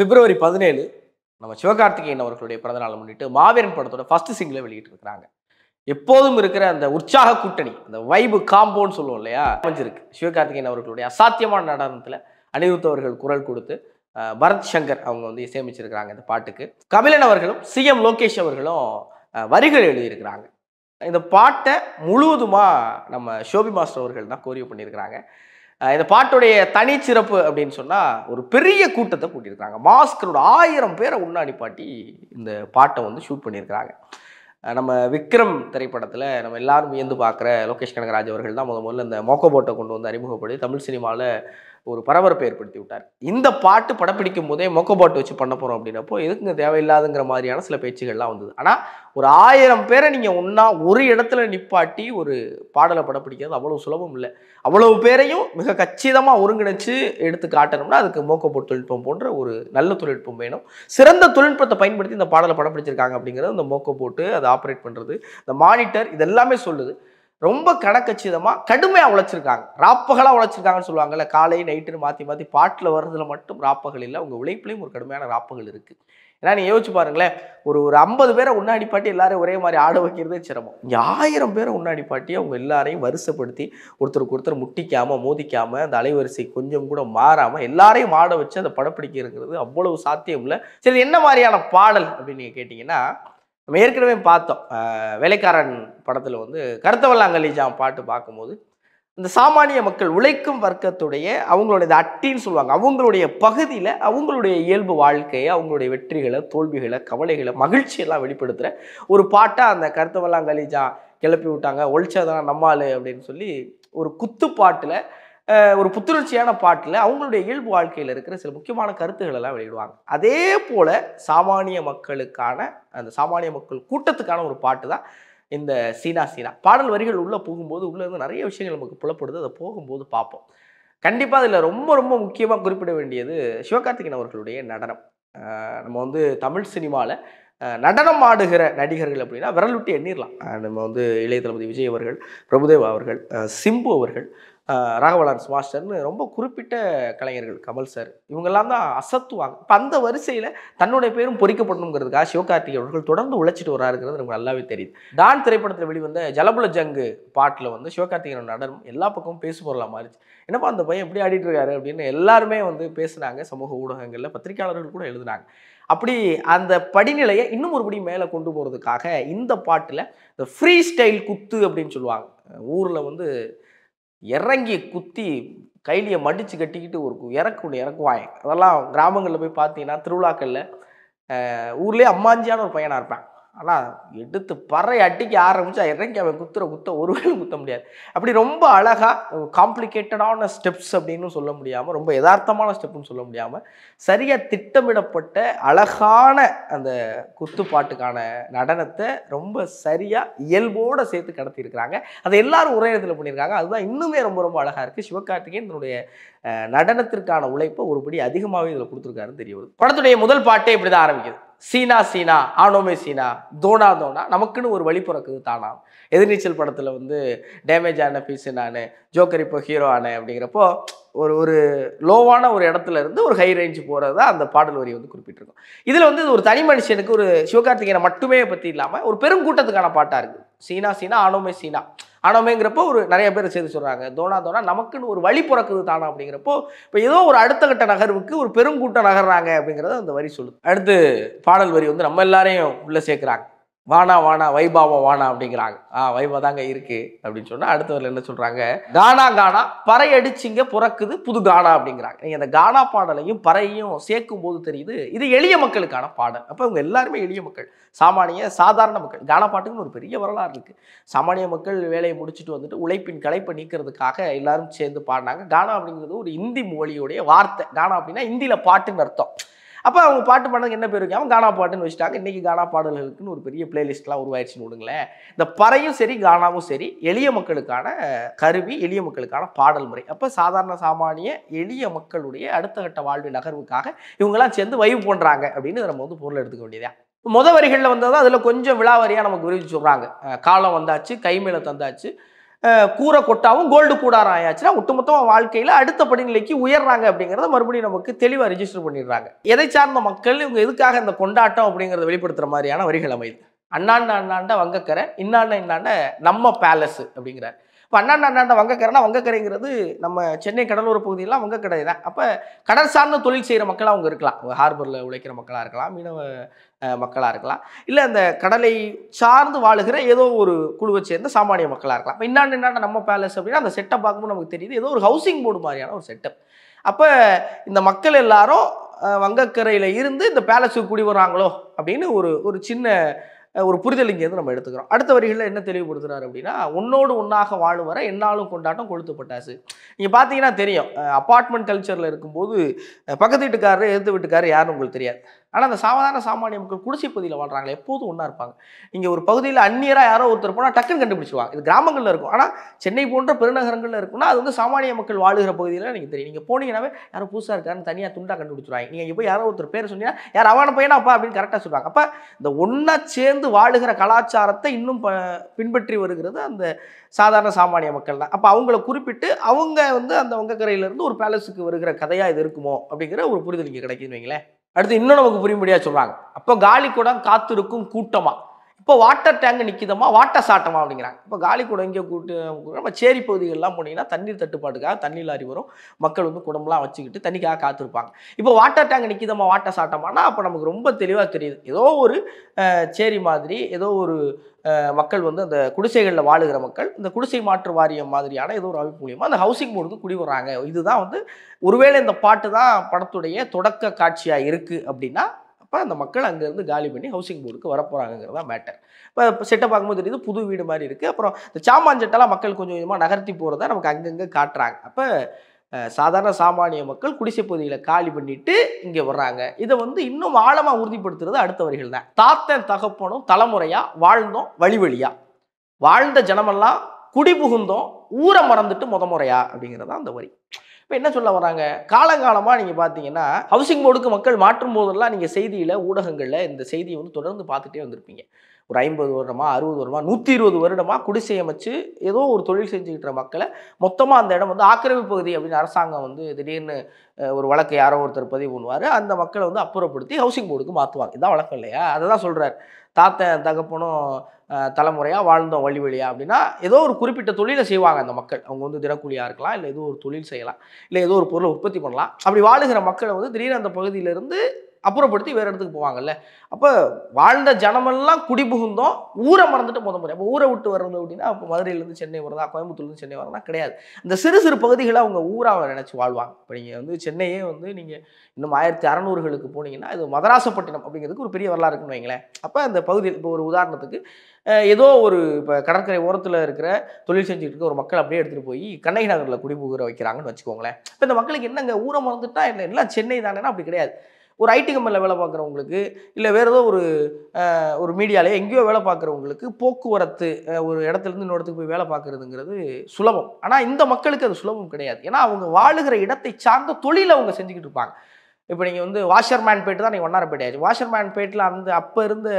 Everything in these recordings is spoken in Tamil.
பிப்ரவரி பதினேழு நம்ம சிவகார்த்திகேயன் அவர்களுடைய பிறந்தநாளை முன்னிட்டு மாவீரன் படத்தோட ஃபர்ஸ்ட் சிங்கிளை இருக்கிறாங்க எப்போதும் இருக்கிற அந்த உற்சாக கூட்டணி அந்த வைபு காம்போன்னு சொல்லுவோம் இல்லையா அமைஞ்சிருக்கு சிவகார்த்திகேயன் அவர்களுடைய அசாத்தியமான நடனத்தில் அனிருத் அவர்கள் குரல் கொடுத்து பரத் சங்கர் அவங்க வந்து இசையமைச்சிருக்கிறாங்க இந்த பாட்டுக்கு கபிலன் அவர்களும் சிஎம் லோகேஷ் அவர்களும் வரிகள் எழுதியிருக்கிறாங்க இந்த பாட்டை முழுவதுமாக நம்ம ஷோபி மாஸ்டர் அவர்கள் தான் கோரிய பண்ணியிருக்கிறாங்க இந்த பாட்டுடைய தனி சிறப்பு அப்படின்னு சொன்னால் ஒரு பெரிய கூட்டத்தை கூட்டியிருக்கிறாங்க மாஸ்கரோட ஆயிரம் பேரை உண்ணாடி பாட்டி இந்த பாட்டை வந்து ஷூட் பண்ணியிருக்கிறாங்க நம்ம விக்ரம் திரைப்படத்தில் நம்ம எல்லாரும் வியந்து பார்க்குற லோகேஷ் கனகராஜ் அவர்கள் தான் முத முதல்ல இந்த மோக்கோ போட்டை கொண்டு வந்து அறிமுகப்படுத்தி தமிழ் சினிமாவில் ஒரு பரபரப்பை ஏற்படுத்தி விட்டார் இந்த பாட்டு படப்பிடிக்கும் போதே மொக்க பாட்டு வச்சு பண்ண போகிறோம் அப்படின்னப்போ எதுக்குங்க தேவையில்லாதுங்கிற மாதிரியான சில பேச்சுகள்லாம் வந்தது ஆனால் ஒரு ஆயிரம் பேரை நீங்கள் ஒன்றா ஒரு இடத்துல நிப்பாட்டி ஒரு பாடலை படப்பிடிக்கிறது அவ்வளோ சுலபம் இல்லை அவ்வளவு பேரையும் மிக கச்சிதமாக ஒருங்கிணைச்சு எடுத்து காட்டணும்னா அதுக்கு மோக்கப்போ தொழில்நுட்பம் போன்ற ஒரு நல்ல தொழில்நுட்பம் வேணும் சிறந்த தொழில்நுட்பத்தை பயன்படுத்தி இந்த பாடலை படப்பிடிச்சிருக்காங்க அப்படிங்கிறது அந்த மோக்க போட்டு அதை ஆப்ரேட் பண்ணுறது இந்த மானிட்டர் இதெல்லாமே சொல்லுது ரொம்ப கணக்கச்சிதமாக கடுமையாக உழைச்சிருக்காங்க ராப்பகலாக உழைச்சிருக்காங்கன்னு சொல்லுவாங்கல்ல காலை நைட்டுன்னு மாற்றி மாற்றி பாட்டில் வர்றதுல மட்டும் ராப்பகல் இல்லை உங்கள் உழைப்புலையும் ஒரு கடுமையான ராப்பகல் இருக்குது ஏன்னா நீங்கள் யோசிச்சு பாருங்களேன் ஒரு ஒரு ஐம்பது பேரை உன்னாடி பாட்டி எல்லாரையும் ஒரே மாதிரி ஆட வைக்கிறதே சிரமம் இங்கே ஆயிரம் பேரை உன்னாடி பாட்டி அவங்க எல்லாரையும் வரிசைப்படுத்தி ஒருத்தருக்கு ஒருத்தர் முட்டிக்காமல் மோதிக்காமல் அந்த அலைவரிசை கொஞ்சம் கூட மாறாமல் எல்லாரையும் ஆட வச்சு அதை படப்பிடிக்கிறதுங்கிறது அவ்வளவு சாத்தியம் இல்லை சரி என்ன மாதிரியான பாடல் அப்படின்னு நீங்கள் கேட்டிங்கன்னா நம்ம ஏற்கனவே பார்த்தோம் வேலைக்காரன் படத்தில் வந்து கருத்தவல்லாங்கலிஜாம் பாட்டு பார்க்கும்போது இந்த சாமானிய மக்கள் உழைக்கும் வர்க்கத்துடைய அவங்களுடைய அட்டின்னு சொல்லுவாங்க அவங்களுடைய பகுதியில் அவங்களுடைய இயல்பு வாழ்க்கையை அவங்களுடைய வெற்றிகளை தோல்விகளை கவலைகளை மகிழ்ச்சியெல்லாம் வெளிப்படுத்துகிற ஒரு பாட்டாக அந்த கருத்தவல்லாங்கலிஜா கிளப்பி விட்டாங்க ஒழிச்சதான் நம்மாள் அப்படின்னு சொல்லி ஒரு குத்து பாட்டில் ஒரு புத்துணர்ச்சியான பாட்டில் அவங்களுடைய இயல்பு வாழ்க்கையில் இருக்கிற சில முக்கியமான கருத்துக்கள் எல்லாம் வெளியிடுவாங்க அதே போல் சாமானிய மக்களுக்கான அந்த சாமானிய மக்கள் கூட்டத்துக்கான ஒரு பாட்டு தான் இந்த சீனா சீனா பாடல் வரிகள் உள்ளே போகும்போது உள்ளே இருந்து நிறைய விஷயங்கள் நமக்கு புலப்படுது அதை போகும்போது பார்ப்போம் கண்டிப்பாக அதில் ரொம்ப ரொம்ப முக்கியமாக குறிப்பிட வேண்டியது சிவகார்த்திகன் அவர்களுடைய நடனம் நம்ம வந்து தமிழ் சினிமாவில் நடனம் ஆடுகிற நடிகர்கள் அப்படின்னா விரல் விட்டு எண்ணிடலாம் நம்ம வந்து இளைய தளபதி விஜய் அவர்கள் பிரபுதேவா அவர்கள் சிம்பு அவர்கள் ராகவலார் சுபாஷர்னு ரொம்ப குறிப்பிட்ட கலைஞர்கள் கமல் சார் இவங்கெல்லாம் தான் அசத்துவாங்க இப்போ அந்த வரிசையில் தன்னுடைய பேரும் பொறிக்கப்படணுங்கிறதுக்காக சிவகார்த்திகை அவர்கள் தொடர்ந்து உழைச்சிட்டு வராருங்கிறது நமக்கு நல்லாவே தெரியுது டான் திரைப்படத்தில் வெளிவந்த ஜலபுல ஜங்கு பாட்டில் வந்து சிவகார்த்திகேயன் நடனம் எல்லா பக்கமும் பேசு பொருளாக மாறிச்சு என்னப்பா அந்த பையன் எப்படி ஆடிட்டு இருக்காரு அப்படின்னு எல்லாருமே வந்து பேசுனாங்க சமூக ஊடகங்களில் பத்திரிகையாளர்கள் கூட எழுதுனாங்க அப்படி அந்த படிநிலையை இன்னும் ஒருபடி மேலே கொண்டு போகிறதுக்காக இந்த பாட்டில் இந்த ஃப்ரீ ஸ்டைல் குத்து அப்படின்னு சொல்லுவாங்க ஊரில் வந்து இறங்கி குத்தி கைலியை மடித்து கட்டிக்கிட்டு ஒரு இறக்கு இறக்குவாங்க அதெல்லாம் கிராமங்களில் போய் பார்த்தீங்கன்னா திருவிழாக்களில் ஊர்லேயே அம்மாஞ்சியான ஒரு பையனாக இருப்பேன் ஆனால் எடுத்து பறை அட்டிக்கு ஆரம்பித்து இறங்கி அவன் குத்துற குத்த வேலை குத்த முடியாது அப்படி ரொம்ப அழகாக காம்ப்ளிகேட்டடான ஸ்டெப்ஸ் அப்படின்னு சொல்ல முடியாமல் ரொம்ப யதார்த்தமான ஸ்டெப்னு சொல்ல முடியாமல் சரியாக திட்டமிடப்பட்ட அழகான அந்த குத்துப்பாட்டுக்கான நடனத்தை ரொம்ப சரியாக இயல்போடு சேர்த்து கடத்தியிருக்கிறாங்க அதை எல்லாரும் ஒரே இடத்துல பண்ணியிருக்காங்க அதுதான் இன்னுமே ரொம்ப ரொம்ப அழகாக இருக்குது சிவகார்த்திகேயன் தன்னுடைய நடனத்திற்கான உழைப்பை ஒருபடி அதிகமாகவே இதில் கொடுத்துருக்காருன்னு தெரிய வருது படத்துடைய முதல் பாட்டே இப்படி தான் ஆரம்பிக்குது சீனா சீனா ஆனோமே சீனா தோனா தோனா நமக்குன்னு ஒரு வழி பிறக்குது தானா எதிர்நீச்சல் படத்தில் வந்து டேமேஜ் ஆன பீஸு நான் ஜோக்கர் இப்போ ஹீரோ ஆனேன் அப்படிங்கிறப்போ ஒரு ஒரு லோவான ஒரு இடத்துல இருந்து ஒரு ஹை ரேஞ்சு போகிறது தான் அந்த பாடல் வரி வந்து குறிப்பிட்டிருக்கோம் இதில் வந்து ஒரு தனி மனுஷனுக்கு ஒரு சிவகார்த்திகேயனை மட்டுமே பற்றி இல்லாமல் ஒரு பெரும் கூட்டத்துக்கான பாட்டாக இருக்குது சீனா சீனா ஆனோமே சீனா ஆனோமேங்கிறப்போ ஒரு நிறைய பேர் சேர்த்து சொல்கிறாங்க தோனா தோனா நமக்குன்னு ஒரு வழி பிறக்குது தானா அப்படிங்கிறப்போ இப்போ ஏதோ ஒரு அடுத்த கட்ட நகர்வுக்கு ஒரு பெருங்கூட்டம் நகர்றாங்க அப்படிங்கிறத அந்த வரி சொல்லுது அடுத்து பாடல் வரி வந்து நம்ம எல்லாரையும் உள்ளே சேர்க்குறாங்க வானா வானா வைபாவா வானா அப்படிங்கிறாங்க ஆ வைபா தாங்க இருக்கு அப்படின்னு சொன்னால் அடுத்தவர்கள் என்ன சொல்கிறாங்க கானா கானா பறை அடிச்சிங்க பிறக்குது புது கானா அப்படிங்கிறாங்க நீங்க அந்த கானா பாடலையும் பறையும் சேர்க்கும் போது தெரியுது இது எளிய மக்களுக்கான பாடல் அப்போ இவங்க எல்லாருமே எளிய மக்கள் சாமானிய சாதாரண மக்கள் கானா பாட்டுக்குன்னு ஒரு பெரிய வரலாறு இருக்குது சாமானிய மக்கள் வேலையை முடிச்சுட்டு வந்துட்டு உழைப்பின் களைப்பை நீக்கிறதுக்காக எல்லாரும் சேர்ந்து பாடினாங்க கானா அப்படிங்கிறது ஒரு இந்தி மொழியுடைய வார்த்தை கானா அப்படின்னா இந்தியில பாட்டுன்னு அர்த்தம் அப்போ அவங்க பாட்டு பண்ணதுக்கு என்ன பேர் அவங்க கானா பாட்டுன்னு வச்சுட்டாங்க இன்றைக்கி கானா பாடல்களுக்குன்னு ஒரு பெரிய பிளேலிஸ்ட்லாம் உருவாயிடுச்சுன்னு விடுங்களேன் இந்த பறையும் சரி கானாவும் சரி எளிய மக்களுக்கான கருவி எளிய மக்களுக்கான பாடல் முறை அப்போ சாதாரண சாமானிய எளிய மக்களுடைய அடுத்த கட்ட வாழ்வு நகர்வுக்காக இவங்கெல்லாம் சேர்ந்து வைவு பண்ணுறாங்க அப்படின்னு நம்ம வந்து பொருள் எடுத்துக்க வேண்டியதா முத வரிகளில் வந்தது அதில் கொஞ்சம் விழாவரியாக நமக்கு விரிவிச்சு சொல்கிறாங்க காலம் வந்தாச்சு கைமேல தந்தாச்சு கூரை கொட்டாவும் கோல்டு கூடாரம் ஆயாச்சுன்னா ஒட்டுமொத்தமாக வாழ்க்கையில் அடுத்த படிநிலைக்கு உயர்றாங்க அப்படிங்கிறத மறுபடியும் நமக்கு தெளிவாக ரிஜிஸ்டர் பண்ணிடுறாங்க எதை சார்ந்த மக்கள் இவங்க எதுக்காக இந்த கொண்டாட்டம் அப்படிங்கிறத வெளிப்படுத்துகிற மாதிரியான வரிகள் அமைது அண்ணாண்ட அண்ணாண்ட வங்கக்கரை இன்னாண்ட இன்னாண்ட நம்ம பேலஸ் அப்படிங்கிறார் இப்போ அண்ணாண்டாண்ட வங்கக்கரைனா வங்கக்கரைங்கிறது நம்ம சென்னை கடலோர பகுதியெல்லாம் வங்கக்கடை தான் அப்போ கடல் சார்ந்த தொழில் செய்கிற மக்களாக அவங்க இருக்கலாம் ஹார்பரில் உழைக்கிற மக்களாக இருக்கலாம் மீனவ மக்களாக இருக்கலாம் இல்லை அந்த கடலை சார்ந்து வாழுகிற ஏதோ ஒரு குழுவை சேர்ந்த சாமானிய மக்களாக இருக்கலாம் இப்போ இன்னாண்டு நம்ம பேலஸ் அப்படின்னா அந்த செட்டப் பார்க்கும்போது நமக்கு தெரியுது ஏதோ ஒரு ஹவுசிங் போர்டு மாதிரியான ஒரு செட்டப் அப்போ இந்த மக்கள் எல்லாரும் வங்கக்கரையில் இருந்து இந்த பேலஸுக்கு குடி வராங்களோ அப்படின்னு ஒரு ஒரு சின்ன ஒரு புரிதல் இங்கேருந்து நம்ம எடுத்துக்கிறோம் அடுத்த வரிகளில் என்ன தெளிவுபடுத்துகிறார் அப்படின்னா உன்னோடு ஒன்றாக வாழும் வர என்னாலும் கொண்டாட்டம் கொளுத்து பட்டாசு நீங்கள் பார்த்தீங்கன்னா தெரியும் அப்பார்ட்மெண்ட் கல்ச்சரில் இருக்கும்போது பக்கத்து வீட்டுக்காரர் எதிர்த்து வீட்டுக்காரர் யாருன்னு உங்களுக்கு தெரியாது ஆனால் அந்த சாதாரண சாமானிய மக்கள் குடிசை பகுதியில் வாழ்றாங்களே எப்போதும் ஒன்றா இருப்பாங்க இங்கே ஒரு பகுதியில் அந்நியராக யாரோ ஒருத்தர் போனால் டக்குன்னு கண்டுபிடிச்சிருவாங்க இது கிராமங்களில் இருக்கும் ஆனால் சென்னை போன்ற பெருநகரங்களில் இருக்குன்னா அது வந்து சாமானிய மக்கள் வாழுகிற பகுதியில் நீங்கள் தெரியும் நீங்கள் போனீங்கன்னாவே யாரோ புதுசாக இருக்காருன்னு தனியாக துண்டாக கண்டுபிடிச்சிருவாங்க நீங்கள் இப்போ யாரோ ஒருத்தர் பேர் சொன்னீங்கன்னா யார் அவன பையனாப்பா அப்படின்னு கரெக்டாக சொல்லுவாங்க அப்போ இந்த ஒன்றா சேர்ந்து வாழுகிற கலாச்சாரத்தை இன்னும் பின்பற்றி வருகிறது அந்த சாதாரண சாமானிய மக்கள் தான் அப்போ அவங்கள குறிப்பிட்டு அவங்க வந்து அந்த உங்கக்கரையிலேருந்து ஒரு பேலஸுக்கு வருகிற கதையாக இது இருக்குமோ அப்படிங்கிற ஒரு புரிதல் இங்கே கிடைக்குதுன்னு வைங்களேன் அடுத்து இன்னும் நமக்கு புரியும்படியாக சொல்கிறாங்க அப்போ காலி கூட காத்திருக்கும் கூட்டமாக இப்போ வாட்டர் டேங்க் நிற்கிதமா வாட்டர் சாட்டமா அப்படிங்கிறாங்க இப்போ காலி குடம் இங்கே கூட்டு நம்ம சேரி பகுதிகளெலாம் போனீங்கன்னா தண்ணீர் தட்டுப்பாட்டுக்காக தண்ணி லாரி வரும் மக்கள் வந்து குடம்லாம் வச்சுக்கிட்டு தண்ணிக்காக காத்திருப்பாங்க இப்போ வாட்டர் டேங்க் நிற்கிதமா வாட்டர் சாட்டமானா அப்போ நமக்கு ரொம்ப தெளிவாக தெரியுது ஏதோ ஒரு சேரி மாதிரி ஏதோ ஒரு மக்கள் வந்து அந்த குடிசைகளில் வாழுகிற மக்கள் இந்த குடிசை மாற்று வாரியம் மாதிரியான ஏதோ ஒரு அமைப்பு மூலியமாக அந்த ஹவுசிங் போர்டுக்கு குடி வர்றாங்க இதுதான் வந்து ஒருவேளை இந்த பாட்டு தான் படத்துடைய தொடக்க காட்சியாக இருக்குது அப்படின்னா அப்போ அந்த மக்கள் அங்கேருந்து காலி பண்ணி ஹவுசிங் போர்டுக்கு வரப்போகிறாங்கிறதா மேட்டர் இப்போ இப்போ செட்டை பார்க்கும்போது தெரியுது புது வீடு மாதிரி இருக்குது அப்புறம் இந்த சாமான் செட்டெல்லாம் மக்கள் கொஞ்சம் கொஞ்சமாக நகர்த்தி போகிறத நமக்கு அங்கங்கே காட்டுறாங்க அப்போ சாதாரண சாமானிய மக்கள் குடிசை பகுதிகளை காலி பண்ணிட்டு இங்கே வர்றாங்க இதை வந்து இன்னும் ஆழமாக உறுதிப்படுத்துறது அடுத்த வரிகள் தான் தாத்தன் தகப்பனும் தலைமுறையாக வாழ்ந்தோம் வழி வழியாக வாழ்ந்த ஜனமெல்லாம் குடி புகுந்தோம் ஊரை மறந்துட்டு முத முறையா அப்படிங்கிறதான் அந்த வரி இப்போ என்ன சொல்ல வராங்க காலங்காலமாக நீங்கள் பார்த்தீங்கன்னா ஹவுசிங் போர்டுக்கு மக்கள் மாற்றும் போதெல்லாம் நீங்கள் செய்தியில் ஊடகங்களில் இந்த செய்தியை வந்து தொடர்ந்து பார்த்துட்டே வந்திருப்பீங்க ஒரு ஐம்பது வருடமா அறுபது வருடமா நூற்றி இருபது வருடமா குடிசை அமைச்சு ஏதோ ஒரு தொழில் செஞ்சுக்கிட்ட மக்களை மொத்தமாக அந்த இடம் வந்து ஆக்கிரமிப்பு பகுதி அப்படின்னு அரசாங்கம் வந்து திடீர்னு ஒரு வழக்கு யாரோ ஒருத்தர் பதிவு பண்ணுவார் அந்த மக்களை வந்து அப்புறப்படுத்தி ஹவுசிங் போர்டுக்கு மாற்றுவாங்க இதான் வழக்கம் இல்லையா அதை தான் சொல்கிறார் தாத்தன் தகப்பனும் தலைமுறையாக வாழ்ந்தோம் வழி வழியாக அப்படின்னா ஏதோ ஒரு குறிப்பிட்ட தொழிலை செய்வாங்க அந்த மக்கள் அவங்க வந்து தினக்கூலியாக இருக்கலாம் இல்லை ஏதோ ஒரு தொழில் செய்யலாம் இல்லை ஏதோ ஒரு பொருளை உற்பத்தி பண்ணலாம் அப்படி வாழுகிற மக்களை வந்து திடீர்னு அந்த பகுதியிலேருந்து அப்புறப்படுத்தி வேறு இடத்துக்கு போவாங்கல்ல அப்போ வாழ்ந்த ஜனமெல்லாம் குடிபுகுந்தோம் ஊரை மறந்துட்டு போத முடியும் அப்போ ஊரை விட்டு வர்றது அப்படின்னா அப்போ மதுரையிலேருந்து சென்னை வரதா கோயம்புத்தூர்லேருந்து சென்னை வரதா கிடையாது இந்த சிறு சிறு பகுதிகளை அவங்க ஊராக நினச்சி வாழ்வாங்க இப்போ நீங்கள் வந்து சென்னையே வந்து நீங்கள் இன்னும் ஆயிரத்தி அறநூறுகளுக்கு போனீங்கன்னா இது மதராசப்பட்டினம் அப்படிங்கிறதுக்கு ஒரு பெரிய வரலாறு இருக்குன்னு வைங்களேன் அப்போ அந்த பகுதியில் இப்போ ஒரு உதாரணத்துக்கு ஏதோ ஒரு இப்போ கடற்கரை ஓரத்தில் இருக்கிற தொழில் செஞ்சுட்டு இருக்க ஒரு மக்கள் அப்படியே எடுத்துகிட்டு போய் கண்ணகி நகரில் குடிபுகிற வைக்கிறாங்கன்னு வச்சுக்கோங்களேன் இப்போ இந்த மக்களுக்கு என்னங்க ஊரை மறந்துட்டா என்ன எல்லாம் சென்னை தானேன்னா அப்படி கிடையாது ஒரு ஐடி கம்பெனியில் வேலை பார்க்குறவங்களுக்கு இல்லை வேறு ஏதோ ஒரு ஒரு மீடியாவில் எங்கேயோ வேலை பார்க்குறவங்களுக்கு போக்குவரத்து ஒரு இடத்துலேருந்து இன்னொரு இடத்துக்கு போய் வேலை பார்க்குறதுங்கிறது சுலபம் ஆனால் இந்த மக்களுக்கு அது சுலபம் கிடையாது ஏன்னா அவங்க வாழுகிற இடத்தை சார்ந்த தொழில் அவங்க செஞ்சுக்கிட்டு இருப்பாங்க இப்போ நீங்கள் வந்து வாஷர்மேன் பேட்டு தான் நீங்கள் ஒன்னாரப்பேட்டை ஆச்சு வாஷர்மேன் பேட்டில் அந்த அப்போ இருந்து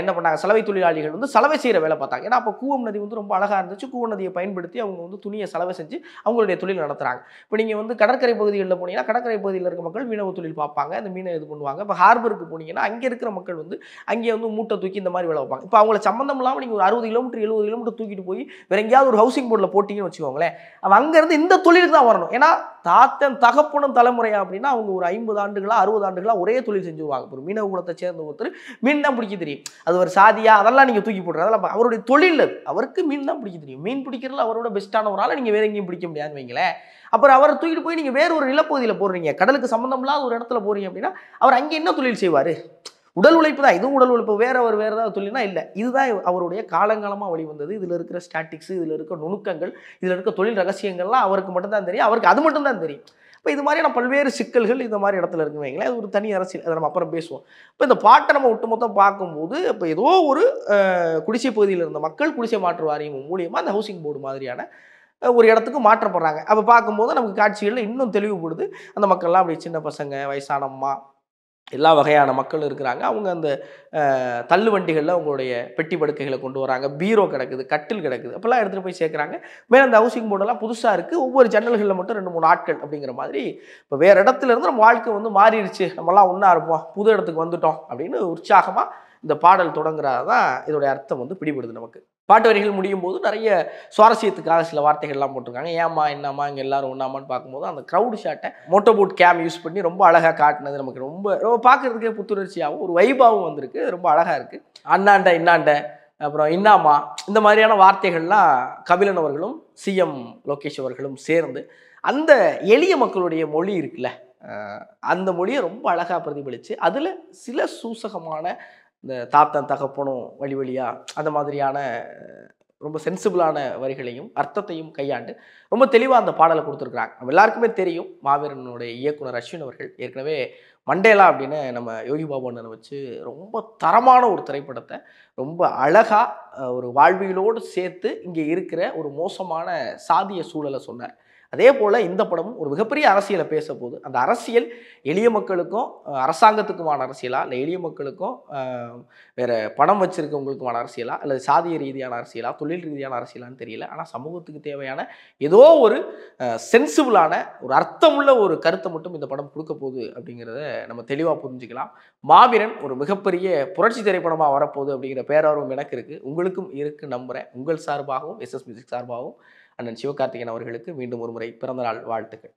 என்ன பண்ணாங்க சலவை தொழிலாளிகள் வந்து சலவை செய்கிற வேலை பார்த்தாங்க ஏன்னா அப்போ கூவம் நதி வந்து ரொம்ப அழகாக இருந்துச்சு கூவம் நதியை பயன்படுத்தி அவங்க வந்து துணியை செலவு செஞ்சு அவங்களுடைய தொழில் நடத்துகிறாங்க இப்போ நீங்கள் வந்து கடற்கரை பகுதிகளில் போனீங்கன்னா கடற்கரை பகுதியில் இருக்க மக்கள் மீனவ தொழில் பார்ப்பாங்க அந்த மீனை இது பண்ணுவாங்க இப்போ ஹார்பருக்கு போனீங்கன்னா அங்கே இருக்கிற மக்கள் வந்து அங்கே வந்து மூட்டை தூக்கி இந்த மாதிரி வேலை வைப்பாங்க இப்போ அவங்கள சம்மந்தம் இல்லாமல் நீங்கள் ஒரு அறுபது கிலோமீட்டர் எழுபது கிலோமீட்டர் தூக்கிட்டு போய் வேற எங்கேயாவது ஒரு ஹவுசிங் போர்டில் போட்டிங்கன்னு வச்சுக்கோங்களேன் அவங்க அங்கேருந்து இந்த தொழிலுக்கு தான் வரணும் ஏன்னா தாத்தன் தகப்பனும் தலைமுறையா அப்படின்னா அவங்க ஒரு ஐம்பது ஆண்டுகளாக அறுபது ஆண்டுகளாக ஒரே தொழில் செஞ்சுருவாங்க ஒரு மீனவ குலத்தை சேர்ந்த ஒருத்தர் மீன் தான் பிடிக்க தெரியும் அது ஒரு சாதியாக அதெல்லாம் நீங்கள் தூக்கி போடுற அதெல்லாம் அவருடைய தொழில் அது அவருக்கு மீன் தான் பிடிக்க தெரியும் மீன் பிடிக்கிறதுல அவரோட பெஸ்ட்டான ஒரு ஆள் நீங்கள் வேற எங்கேயும் பிடிக்க முடியாதுன்னு வைங்களேன் அப்புறம் அவரை தூக்கிட்டு போய் நீங்கள் வேறு ஒரு நிலப்பகுதியில் போடுறீங்க கடலுக்கு சம்மந்தம் இல்லாத ஒரு இடத்துல போறீங்க அப்படின்னா அவர் அங்கே என்ன தொழில் செய்வார் உடல் உழைப்பு தான் இதுவும் உடல் உழைப்பு வேற ஒரு வேறு ஏதாவது தொழில்னா இல்லை இதுதான் அவருடைய காலங்காலமாக வழிவந்தது இதில் இருக்கிற ஸ்டாட்டிக்ஸ் இதில் இருக்கிற நுணுக்கங்கள் இதில் இருக்க தொழில் ரகசியங்கள்லாம் அவருக்கு மட்டும்தான் தெரியும் அவருக்கு அது மட்டும்தான் தெரியும் இப்போ இது மாதிரியான பல்வேறு சிக்கல்கள் இந்த மாதிரி இடத்துல இருக்கு வைங்களேன் அது ஒரு தனி அரசியல் அதை நம்ம அப்புறம் பேசுவோம் இப்போ இந்த பாட்டை நம்ம ஒட்டுமொத்தம் பார்க்கும்போது இப்போ ஏதோ ஒரு குடிசை பகுதியில் இருந்த மக்கள் குடிசை மாற்று வாரியம் மூலியமாக அந்த ஹவுசிங் போர்டு மாதிரியான ஒரு இடத்துக்கு மாற்றப்படுறாங்க அப்போ பார்க்கும்போது நமக்கு காட்சிகளில் இன்னும் தெளிவுபடுது அந்த மக்கள்லாம் அப்படி சின்ன பசங்க வயசானம்மா எல்லா வகையான மக்களும் இருக்கிறாங்க அவங்க அந்த தள்ளுவண்டிகளில் அவங்களுடைய பெட்டி படுக்கைகளை கொண்டு வராங்க பீரோ கிடக்குது கட்டில் கிடக்குது அப்போல்லாம் எடுத்துகிட்டு போய் சேர்க்குறாங்க மேலே அந்த ஹவுசிங் போர்டெல்லாம் புதுசாக இருக்குது ஒவ்வொரு ஜன்னல்களில் மட்டும் ரெண்டு மூணு ஆட்கள் அப்படிங்கிற மாதிரி இப்போ வேறு இடத்துலேருந்து நம்ம வாழ்க்கை வந்து மாறிடுச்சு நம்மலாம் ஒன்றா இருப்போம் புது இடத்துக்கு வந்துட்டோம் அப்படின்னு உற்சாகமாக இந்த பாடல் தொடங்குறதான் தான் இதோடைய அர்த்தம் வந்து பிடிபடுது நமக்கு பாட்டு வரிகள் முடியும் போது நிறைய சுவாரஸ்யத்துக்காக சில வார்த்தைகள்லாம் போட்டிருக்காங்க ஏமா என்னம்மா இங்கே எல்லாரும் ஒன்றாமான்னு பார்க்கும்போது அந்த க்ரௌடு ஷாட்டை மோட்டோ போட் கேம் யூஸ் பண்ணி ரொம்ப அழகாக காட்டினது நமக்கு ரொம்ப ரொம்ப பார்க்குறதுக்கே புத்துணர்ச்சியாகவும் ஒரு வைபாவும் வந்திருக்கு ரொம்ப அழகாக இருக்குது அண்ணாண்ட இன்னாண்ட அப்புறம் இன்னாமா இந்த மாதிரியான வார்த்தைகள்லாம் கபிலன் அவர்களும் சிஎம் லோகேஷ் அவர்களும் சேர்ந்து அந்த எளிய மக்களுடைய மொழி இருக்குல்ல அந்த மொழியை ரொம்ப அழகாக பிரதிபலித்து அதில் சில சூசகமான இந்த தாத்தன் தகப்பனும் வழி வழியாக அந்த மாதிரியான ரொம்ப சென்சிபிளான வரிகளையும் அர்த்தத்தையும் கையாண்டு ரொம்ப தெளிவாக அந்த பாடலை கொடுத்துருக்குறாங்க நம்ம எல்லாருக்குமே தெரியும் மாவீரனுடைய இயக்குனர் அஸ்வின் அவர்கள் ஏற்கனவே மண்டேலா அப்படின்னு நம்ம யோகி பாபு அண்ணனை வச்சு ரொம்ப தரமான ஒரு திரைப்படத்தை ரொம்ப அழகாக ஒரு வாழ்வியலோடு சேர்த்து இங்கே இருக்கிற ஒரு மோசமான சாதிய சூழலை சொன்னார் அதே போல் இந்த படமும் ஒரு மிகப்பெரிய அரசியலை பேச போகுது அந்த அரசியல் எளிய மக்களுக்கும் அரசாங்கத்துக்குமான அரசியலா இல்லை எளிய மக்களுக்கும் வேறு பணம் வச்சுருக்கவங்களுக்குமான அரசியலா அல்லது சாதிய ரீதியான அரசியலா தொழில் ரீதியான அரசியலான்னு தெரியல ஆனால் சமூகத்துக்கு தேவையான ஏதோ ஒரு சென்சிபிளான ஒரு அர்த்தமுள்ள ஒரு கருத்தை மட்டும் இந்த படம் கொடுக்க போகுது அப்படிங்கிறத நம்ம தெளிவாக புரிஞ்சுக்கலாம் மாவீரன் ஒரு மிகப்பெரிய புரட்சி திரைப்படமாக வரப்போகுது அப்படிங்கிற பேரார்வம் எனக்கு இருக்குது உங்களுக்கும் இருக்குது நம்புகிறேன் உங்கள் சார்பாகவும் எஸ்எஸ் மியூசிக் சார்பாகவும் அண்ணன் சிவகார்த்திகேயன் அவர்களுக்கு மீண்டும் ஒருமுறை பிறந்தநாள் வாழ்த்துக்கள்